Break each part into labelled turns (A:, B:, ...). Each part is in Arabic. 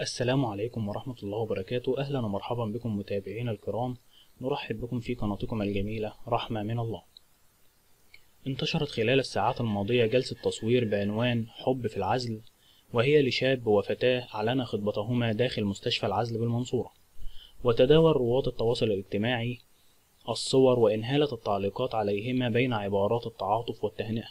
A: السلام عليكم ورحمة الله وبركاته أهلا ومرحبا بكم متابعينا الكرام نرحب بكم في قناتكم الجميلة رحمة من الله انتشرت خلال الساعات الماضية جلسة تصوير بعنوان حب في العزل وهي لشاب وفتاة أعلن خطبتهما داخل مستشفى العزل بالمنصورة وتداول رواد التواصل الاجتماعي الصور وإنهالت التعليقات عليهما بين عبارات التعاطف والتهنئة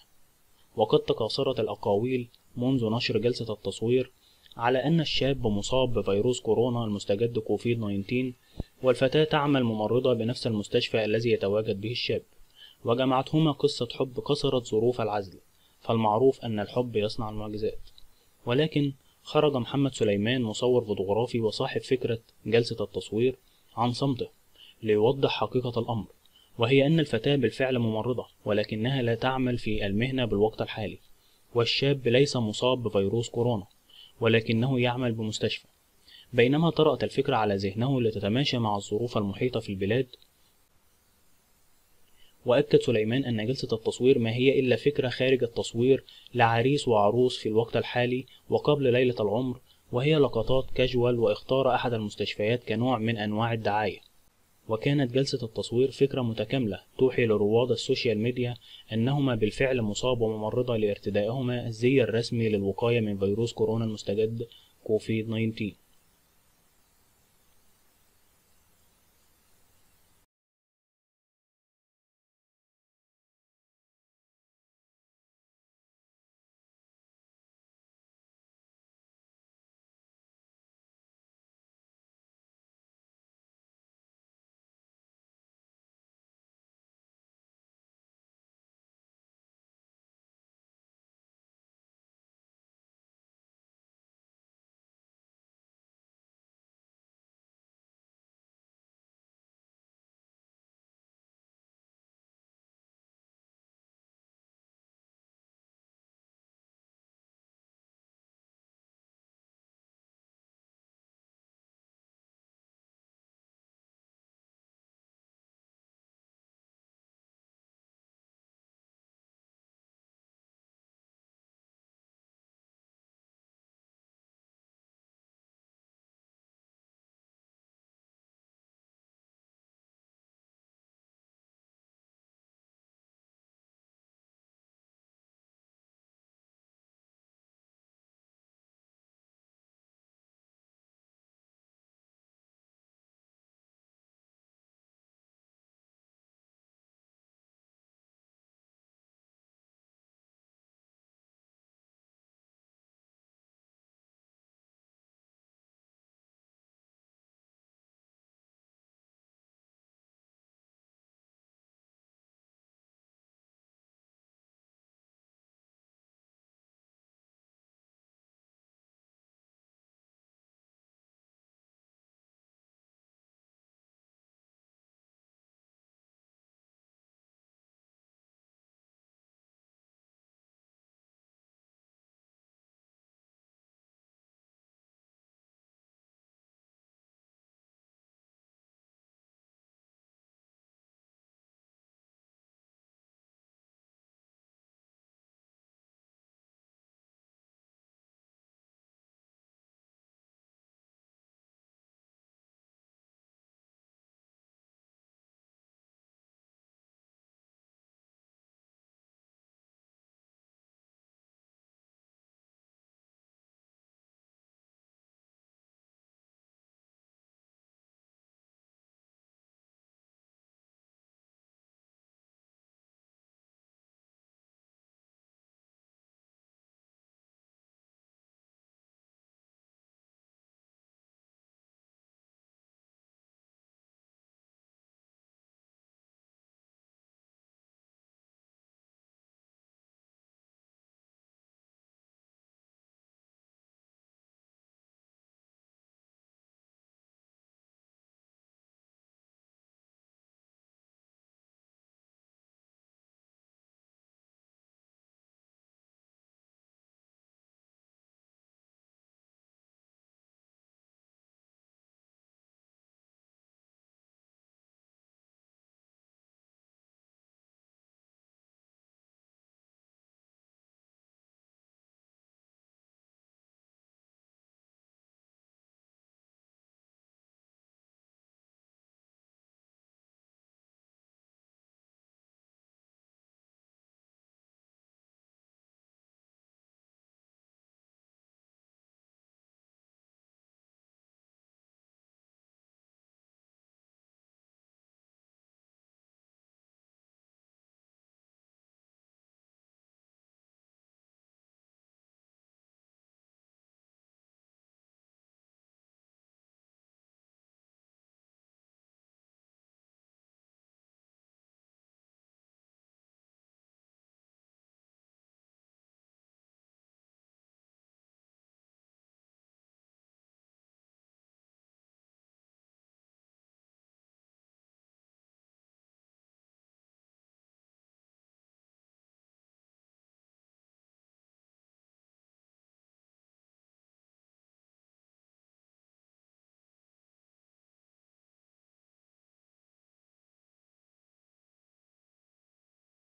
A: وقد تكاثرت الأقاويل منذ نشر جلسة التصوير على أن الشاب مصاب بفيروس كورونا المستجد كوفيد 19 والفتاة تعمل ممرضة بنفس المستشفى الذي يتواجد به الشاب وجمعتهما قصة حب كسرت ظروف العزل فالمعروف أن الحب يصنع المعجزات ولكن خرج محمد سليمان مصور فوتوغرافي وصاحب فكرة جلسة التصوير عن صمته ليوضح حقيقة الأمر وهي أن الفتاة بالفعل ممرضة ولكنها لا تعمل في المهنة بالوقت الحالي والشاب ليس مصاب بفيروس كورونا ولكنه يعمل بمستشفى بينما طرأت الفكرة على ذهنه لتتماشى مع الظروف المحيطة في البلاد وأكد سليمان أن جلسة التصوير ما هي إلا فكرة خارج التصوير لعريس وعروس في الوقت الحالي وقبل ليلة العمر وهي لقطات كاجوال واختار أحد المستشفيات كنوع من أنواع الدعاية وكانت جلسة التصوير فكرة متكاملة توحي لرواد السوشيال ميديا أنهما بالفعل مصاب وممرضة لارتدائهما الزي الرسمي للوقاية من فيروس كورونا المستجد كوفيد 19